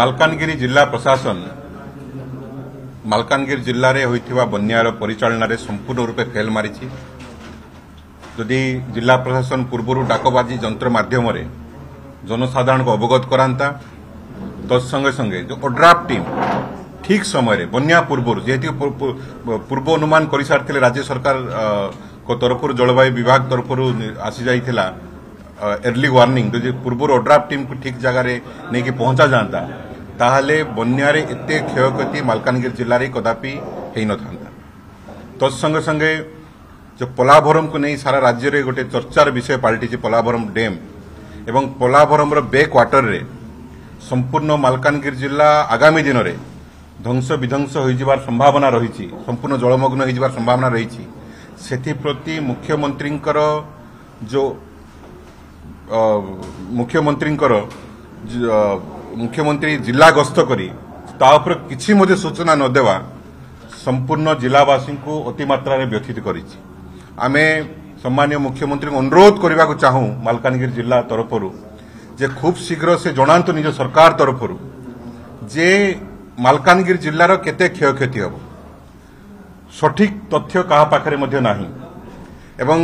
ମାଲକାନଗିରି ଜିଲ୍ଲା ପ୍ରଶାସନ ମାଲକାନଗିରି ଜିଲ୍ଲାରେ ହୋଇଥିବା ବନ୍ୟାର ପରିଚାଳନାରେ ସମ୍ପୂର୍ଣ୍ଣ ରୂପେ ଫେଲ୍ ମାରିଛି ଯଦି ଜିଲ୍ଲା ପ୍ରଶାସନ ପୂର୍ବରୁ ଡାକବାଜି ଯନ୍ତ୍ର ମାଧ୍ୟମରେ ଜନସାଧାରଣଙ୍କୁ ଅବଗତ କରାନ୍ତା ତତ୍ସଙ୍ଗେ ସଙ୍ଗେ ଯେଉଁ ଓଡ୍ରାଫ୍ ଟିମ୍ ଠିକ୍ ସମୟରେ ବନ୍ୟା ପୂର୍ବରୁ ଯେହେତୁ ପୂର୍ବ ଅନୁମାନ କରିସାରିଥିଲେ ରାଜ୍ୟ ସରକାରଙ୍କ ତରଫରୁ ଜଳବାୟୁ ବିଭାଗ ତରଫରୁ ଆସିଯାଇଥିଲା अर्ली वार्निंग जो पूर्व ओड्राफ टीम को ठीक जगार नहीं कि पहुंचा जाता ताहले बनार एत क्षति मलकानगि जिले कदापि न था तत्संगे तो संगे जो पलाभरम को नहीं सारा राज्य में गोटे चर्चार विषय पलटि पलाभरम डैम एवं पलाभरम बेक्वाटर में संपूर्ण मलकानगि जिला आगामी दिन में ध्वंस विध्वंस हो संभावना रही संपूर्ण जलमग्न हो संभावना रही से मुख्यमंत्री जो ମୁଖ୍ୟମନ୍ତ୍ରୀଙ୍କର ମୁଖ୍ୟମନ୍ତ୍ରୀ ଜିଲ୍ଲା ଗସ୍ତ କରି ତା ଉପରେ କିଛି ମଧ୍ୟ ସୂଚନା ନ ଦେବା ସମ୍ପୂର୍ଣ୍ଣ ଜିଲ୍ଲାବାସୀଙ୍କୁ ଅତିମାତ୍ରାରେ ବ୍ୟଥିତ କରିଛି ଆମେ ସମ୍ମାନୀୟ ମୁଖ୍ୟମନ୍ତ୍ରୀଙ୍କୁ ଅନୁରୋଧ କରିବାକୁ ଚାହୁଁ ମାଲକାନଗିରି ଜିଲ୍ଲା ତରଫରୁ ଯେ ଖୁବ୍ ଶୀଘ୍ର ସେ ଜଣାନ୍ତୁ ନିଜ ସରକାର ତରଫରୁ ଯେ ମାଲକାନଗିରି ଜିଲ୍ଲାର କେତେ କ୍ଷୟକ୍ଷତି ହେବ ସଠିକ୍ ତଥ୍ୟ କାହା ପାଖରେ ମଧ୍ୟ ନାହିଁ ଏବଂ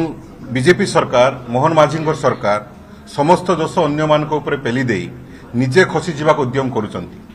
ବିଜେପି ସରକାର ମୋହନ ମାଝୀଙ୍କ ସରକାର ସମସ୍ତ ଦୋଷ ଅନ୍ୟମାନଙ୍କ ଉପରେ ପେଲି ଦେଇ ନିଜେ ଖସିଯିବାକୁ ଉଦ୍ୟମ କରୁଛନ୍ତି